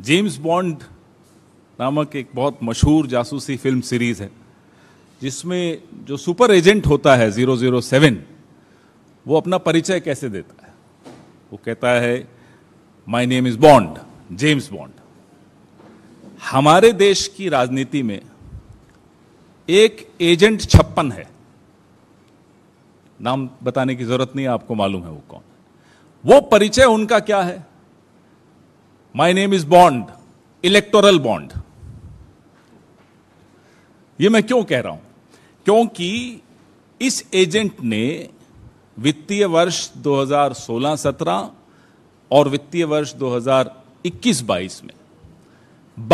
James bond नामक एक बहुत मशहूर जासूसी फिल्म सीरीज़ है जिसमें जो सुपर एजेंट होता है 007 वो अपना परिचय कैसे देता है वो कहता है my name is Bond James Bond हमारे देश की राजनीति में एक एजेंट छप्पन है नाम बताने की जरूरत नहीं आपको मालूम है वो कौन वो परिचय उनका क्या है my name is Bond electoral bond ये मैं क्यों कह रहा हूं क्योंकि इस एजेंट ने वित्तीय वर्ष 2016-17 और वित्तीय वर्ष 2021-22 में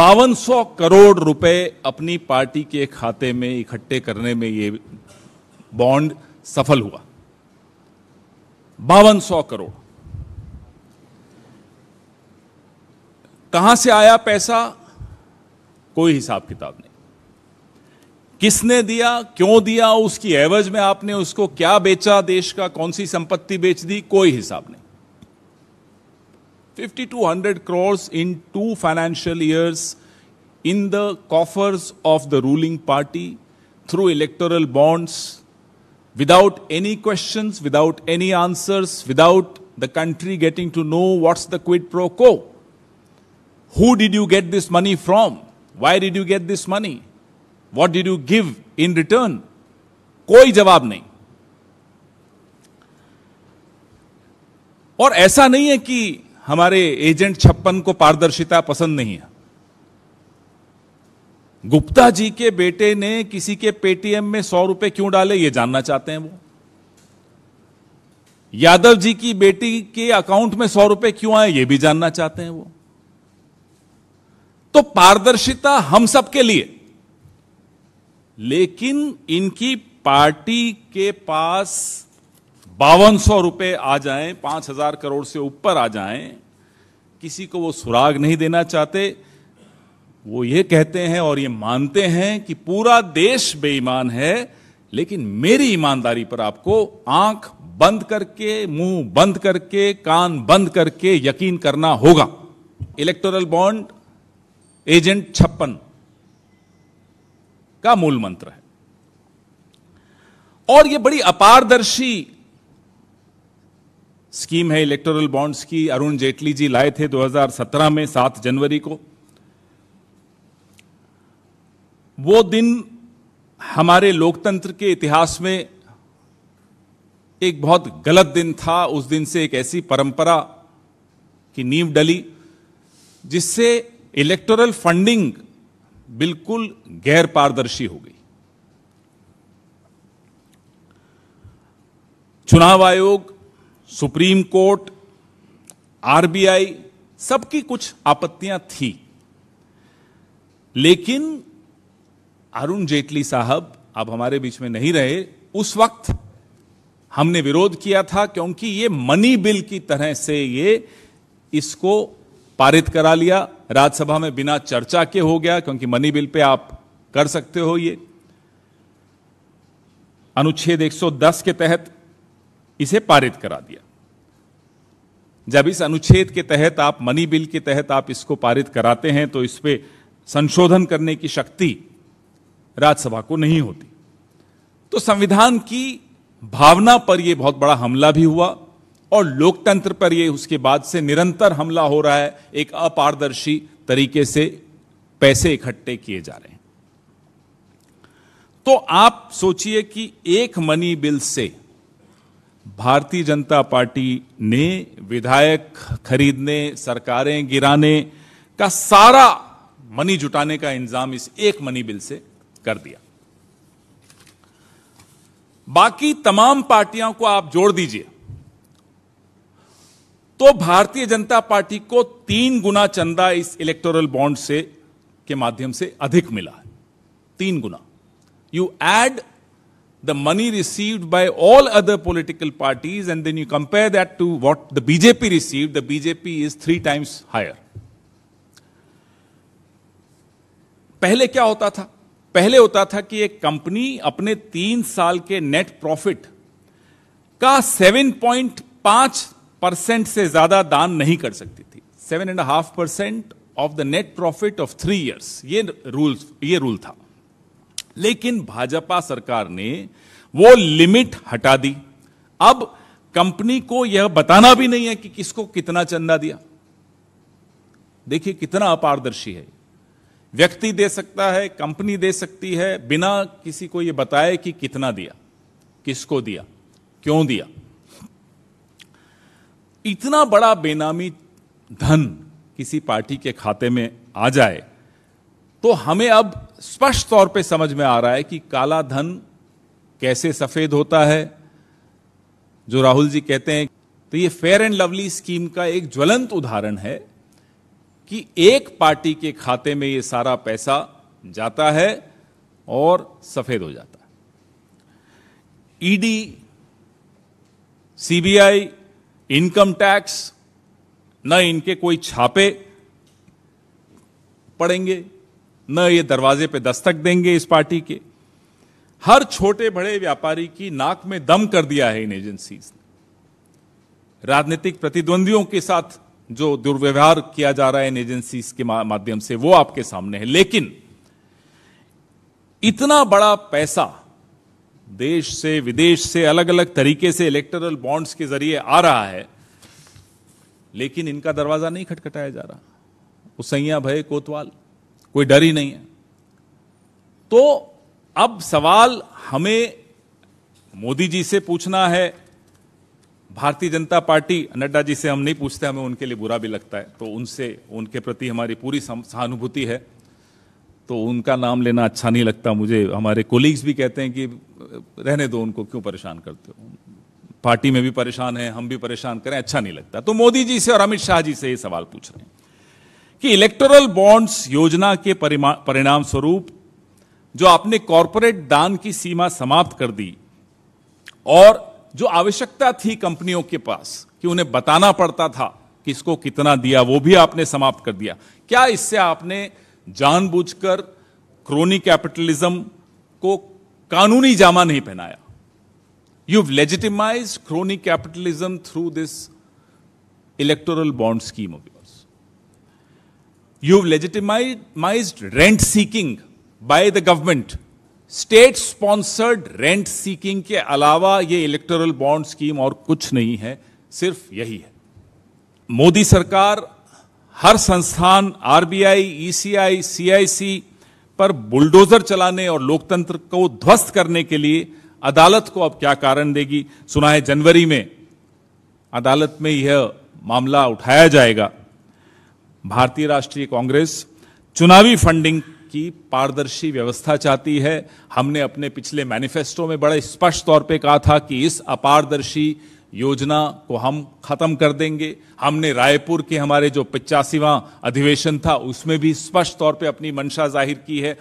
बावन करोड़ रुपए अपनी पार्टी के खाते में इकट्ठे करने में ये बॉन्ड सफल हुआ बावन करोड़ कहां से आया पैसा कोई हिसाब किताब नहीं किसने दिया क्यों दिया उसकी एवज में आपने उसको क्या बेचा देश का कौन सी संपत्ति बेच दी कोई हिसाब नहीं 5200 crores in two financial years in the coffers of the ruling party through electoral bonds without any question without any answers without the country getting to know what's the quid pro quo Who did you get this money from? Why did you get this money? What did you give in return? कोई जवाब नहीं और ऐसा नहीं है कि हमारे agent छप्पन को पारदर्शिता पसंद नहीं है गुप्ता जी के बेटे ने किसी के पेटीएम में सौ रुपए क्यों डाले ये जानना चाहते हैं वो यादव जी की बेटी के अकाउंट में सौ रुपए क्यों आए ये भी जानना चाहते हैं वो तो पारदर्शिता हम सबके लिए लेकिन इनकी पार्टी के पास बावन सौ आ जाएं, पांच हजार करोड़ से ऊपर आ जाएं, किसी को वो सुराग नहीं देना चाहते वो ये कहते हैं और ये मानते हैं कि पूरा देश बेईमान है लेकिन मेरी ईमानदारी पर आपको आंख बंद करके मुंह बंद करके कान बंद करके यकीन करना होगा इलेक्टोरल बॉन्ड एजेंट छप्पन का मूल मंत्र है और यह बड़ी अपारदर्शी स्कीम है इलेक्टोरल बॉन्ड्स की अरुण जेटली जी लाए थे 2017 में 7 जनवरी को वो दिन हमारे लोकतंत्र के इतिहास में एक बहुत गलत दिन था उस दिन से एक ऐसी परंपरा की नींव डली जिससे इलेक्टोरल फंडिंग बिल्कुल गैर पारदर्शी हो गई चुनाव आयोग सुप्रीम कोर्ट आरबीआई सबकी कुछ आपत्तियां थी लेकिन अरुण जेटली साहब अब हमारे बीच में नहीं रहे उस वक्त हमने विरोध किया था क्योंकि ये मनी बिल की तरह से ये इसको पारित करा लिया राज्यसभा में बिना चर्चा के हो गया क्योंकि मनी बिल पे आप कर सकते हो ये अनुच्छेद 110 के तहत इसे पारित करा दिया जब इस अनुच्छेद के तहत आप मनी बिल के तहत आप इसको पारित कराते हैं तो इस पर संशोधन करने की शक्ति राज्यसभा को नहीं होती तो संविधान की भावना पर यह बहुत बड़ा हमला भी हुआ और लोकतंत्र पर ये उसके बाद से निरंतर हमला हो रहा है एक अपारदर्शी तरीके से पैसे इकट्ठे किए जा रहे हैं तो आप सोचिए कि एक मनी बिल से भारतीय जनता पार्टी ने विधायक खरीदने सरकारें गिराने का सारा मनी जुटाने का इंजाम इस एक मनी बिल से कर दिया बाकी तमाम पार्टियों को आप जोड़ दीजिए तो भारतीय जनता पार्टी को तीन गुना चंदा इस इलेक्टोरल बॉन्ड से के माध्यम से अधिक मिला है तीन गुना you add the money received by all other political parties and then you compare that to what the BJP receive the BJP is three times higher पहले क्या होता था पहले होता था कि एक कंपनी अपने तीन साल के नेट प्रॉफिट का सेवन पॉइंट पांच परसेंट से ज्यादा दान नहीं कर सकती थी seven and half percent of the net profit of three years ये रूल ये रूल था लेकिन भाजपा सरकार ने वो लिमिट हटा दी अब कंपनी को यह बताना भी नहीं है कि किसको कितना चंदा दिया देखिए कितना अपारदर्शी है व्यक्ति दे सकता है कंपनी दे सकती है बिना किसी को यह बताए कि कितना दिया किसको दिया क्यों दिया इतना बड़ा बेनामी धन किसी पार्टी के खाते में आ जाए तो हमें अब स्पष्ट तौर पे समझ में आ रहा है कि काला धन कैसे सफेद होता है जो राहुल जी कहते हैं तो ये फेयर एंड लवली स्कीम का एक ज्वलंत उदाहरण है कि एक पार्टी के खाते में ये सारा पैसा जाता है और सफेद हो जाता है ईडी सीबीआई इनकम टैक्स न इनके कोई छापे पड़ेंगे न ये दरवाजे पे दस्तक देंगे इस पार्टी के हर छोटे बड़े व्यापारी की नाक में दम कर दिया है इन एजेंसीज ने राजनीतिक प्रतिद्वंदियों के साथ जो दुर्व्यवहार किया जा रहा है इन एजेंसीज के माध्यम से वो आपके सामने है लेकिन इतना बड़ा पैसा देश से विदेश से अलग अलग तरीके से इलेक्टोरल बॉन्ड्स के जरिए आ रहा है लेकिन इनका दरवाजा नहीं खटखटाया जा रहा उसैया भय कोतवाल कोई डर ही नहीं है तो अब सवाल हमें मोदी जी से पूछना है भारतीय जनता पार्टी नड्डा जी से हम नहीं पूछते हमें उनके लिए बुरा भी लगता है तो उनसे उनके प्रति हमारी पूरी सहानुभूति है तो उनका नाम लेना अच्छा नहीं लगता मुझे हमारे कोलीग्स भी कहते हैं कि रहने दो उनको क्यों परेशान करते हो पार्टी में भी परेशान है हम भी परेशान करें अच्छा नहीं लगता तो मोदी जी से और अमित शाह जी से ये सवाल पूछ रहे हैं कि इलेक्टोरल बॉन्ड्स योजना के परिणाम स्वरूप जो आपने कॉरपोरेट दान की सीमा समाप्त कर दी और जो आवश्यकता थी कंपनियों के पास कि उन्हें बताना पड़ता था किसको कितना दिया वो भी आपने समाप्त कर दिया क्या इससे आपने जानबूझकर क्रोनी कैपिटलिज्म को कानूनी जामा नहीं पहनाया you legitimise crony capitalism through this electoral bond scheme of yours you legitimise rent seeking by the government state sponsored rent seeking के अलावा ये इलेक्टोरल बॉन्ड स्कीम और कुछ नहीं है सिर्फ यही है मोदी सरकार हर संस्थान आरबीआई, ईसीआई, सीआईसी पर बुलडोजर चलाने और लोकतंत्र को ध्वस्त करने के लिए अदालत को अब क्या कारण देगी सुना है जनवरी में अदालत में यह मामला उठाया जाएगा भारतीय राष्ट्रीय कांग्रेस चुनावी फंडिंग की पारदर्शी व्यवस्था चाहती है हमने अपने पिछले मैनिफेस्टो में बड़े स्पष्ट तौर पे कहा था कि इस अपारदर्शी योजना को हम खत्म कर देंगे हमने रायपुर के हमारे जो पचासीवां अधिवेशन था उसमें भी स्पष्ट तौर पे अपनी मंशा जाहिर की है